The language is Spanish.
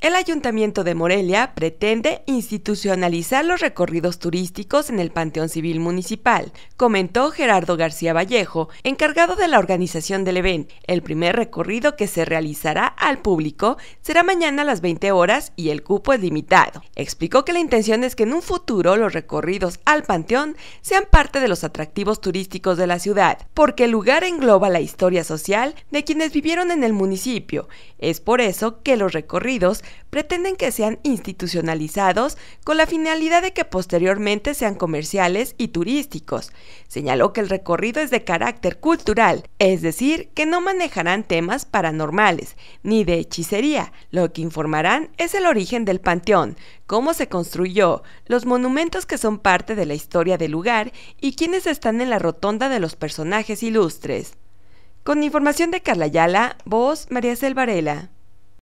El Ayuntamiento de Morelia pretende institucionalizar los recorridos turísticos en el Panteón Civil Municipal, comentó Gerardo García Vallejo, encargado de la organización del evento, el primer recorrido que se realizará al público será mañana a las 20 horas y el cupo es limitado. Explicó que la intención es que en un futuro los recorridos al panteón sean parte de los atractivos turísticos de la ciudad, porque el lugar engloba la historia social de quienes vivieron en el municipio. Es por eso que los recorridos pretenden que sean institucionalizados con la finalidad de que posteriormente sean comerciales y turísticos. Señaló que el recorrido es de carácter cultural, es decir, que no manejarán temas paranormales, ni ni de hechicería. Lo que informarán es el origen del panteón, cómo se construyó, los monumentos que son parte de la historia del lugar y quienes están en la rotonda de los personajes ilustres. Con información de Carla Ayala, voz María Selvarela.